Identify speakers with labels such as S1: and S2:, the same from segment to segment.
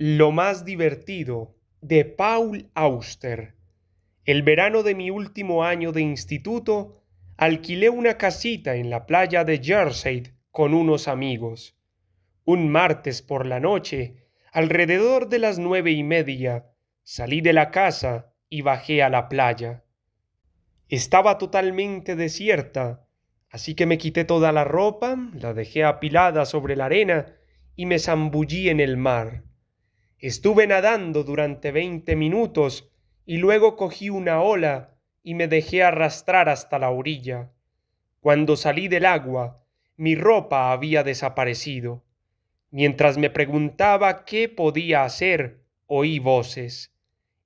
S1: Lo más divertido de Paul Auster. El verano de mi último año de instituto, alquilé una casita en la playa de Jersey con unos amigos. Un martes por la noche, alrededor de las nueve y media, salí de la casa y bajé a la playa. Estaba totalmente desierta, así que me quité toda la ropa, la dejé apilada sobre la arena y me zambullí en el mar. Estuve nadando durante veinte minutos y luego cogí una ola y me dejé arrastrar hasta la orilla. Cuando salí del agua, mi ropa había desaparecido. Mientras me preguntaba qué podía hacer, oí voces.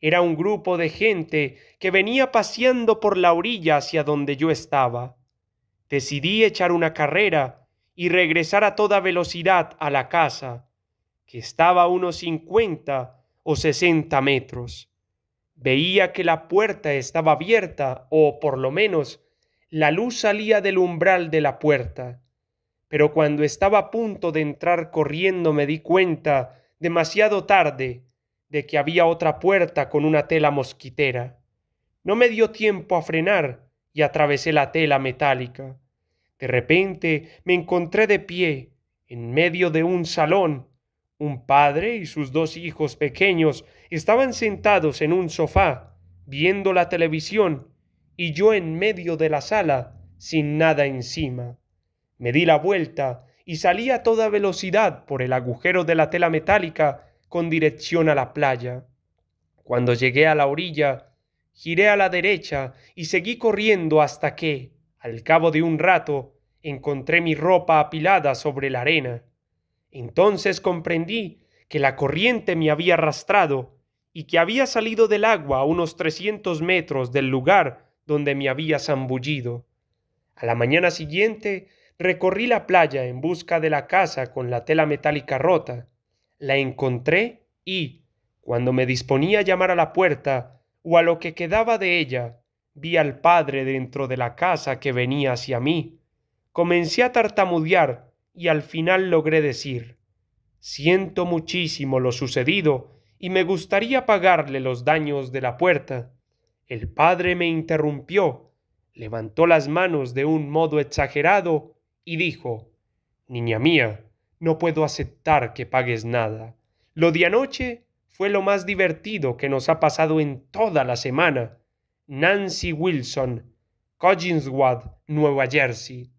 S1: Era un grupo de gente que venía paseando por la orilla hacia donde yo estaba. Decidí echar una carrera y regresar a toda velocidad a la casa que estaba a unos cincuenta o sesenta metros. Veía que la puerta estaba abierta, o por lo menos la luz salía del umbral de la puerta. Pero cuando estaba a punto de entrar corriendo me di cuenta, demasiado tarde, de que había otra puerta con una tela mosquitera. No me dio tiempo a frenar y atravesé la tela metálica. De repente me encontré de pie, en medio de un salón, un padre y sus dos hijos pequeños estaban sentados en un sofá, viendo la televisión, y yo en medio de la sala, sin nada encima. Me di la vuelta y salí a toda velocidad por el agujero de la tela metálica con dirección a la playa. Cuando llegué a la orilla, giré a la derecha y seguí corriendo hasta que, al cabo de un rato, encontré mi ropa apilada sobre la arena. Entonces comprendí que la corriente me había arrastrado y que había salido del agua a unos trescientos metros del lugar donde me había zambullido. A la mañana siguiente recorrí la playa en busca de la casa con la tela metálica rota. La encontré y, cuando me disponía a llamar a la puerta o a lo que quedaba de ella, vi al padre dentro de la casa que venía hacia mí. Comencé a tartamudear y al final logré decir, siento muchísimo lo sucedido y me gustaría pagarle los daños de la puerta. El padre me interrumpió, levantó las manos de un modo exagerado y dijo, Niña mía, no puedo aceptar que pagues nada. Lo de anoche fue lo más divertido que nos ha pasado en toda la semana. Nancy Wilson, cogginswood Nueva Jersey.